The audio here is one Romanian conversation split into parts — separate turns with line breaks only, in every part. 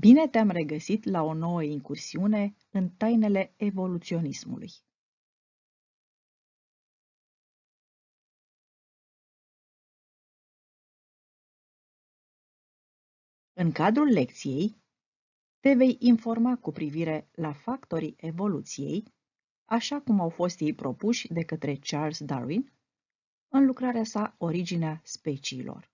Bine te-am regăsit la o nouă incursiune în
tainele evoluționismului. În cadrul lecției, te vei informa cu privire la factorii
evoluției, așa cum au fost ei propuși de către Charles Darwin
în lucrarea sa Originea speciilor.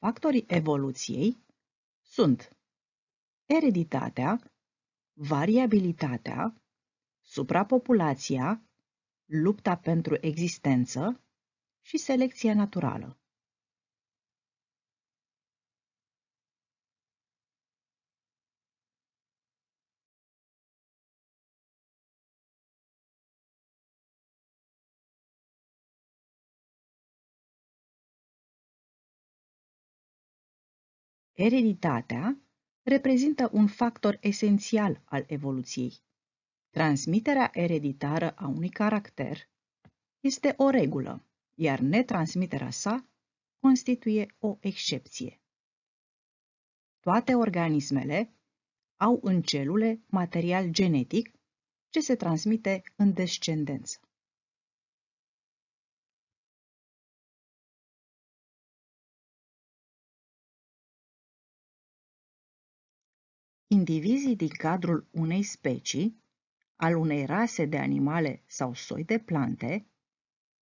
Factorii evoluției sunt ereditatea, variabilitatea,
suprapopulația, lupta pentru existență și selecția naturală.
Ereditatea reprezintă un factor esențial al evoluției.
Transmiterea ereditară a unui caracter este o regulă, iar netransmiterea sa constituie o excepție. Toate organismele au în celule material genetic
ce se transmite în descendență. indivizii din cadrul unei specii,
al unei rase de animale sau soi de plante,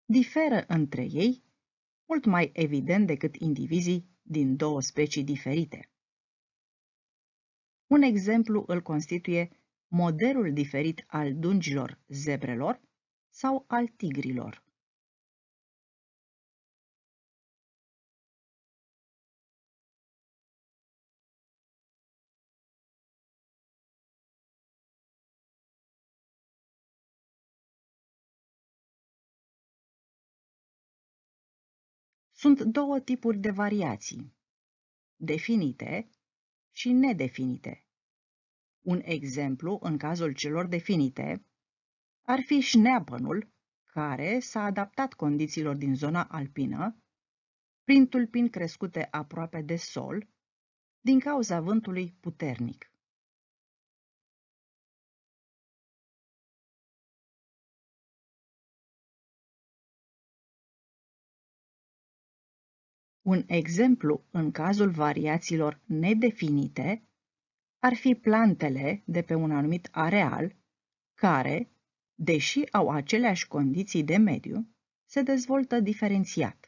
diferă între ei mult mai evident decât indivizii din două specii diferite. Un exemplu îl constituie modelul
diferit al dungilor zebrelor sau al tigrilor. Sunt două tipuri de variații,
definite și nedefinite. Un exemplu, în cazul celor definite, ar fi șneapănul, care s-a adaptat condițiilor din zona alpină, prin tulpini crescute aproape de sol,
din cauza vântului puternic. Un exemplu în cazul
variațiilor nedefinite ar fi plantele de pe un anumit areal care, deși au aceleași condiții de mediu, se
dezvoltă diferențiat.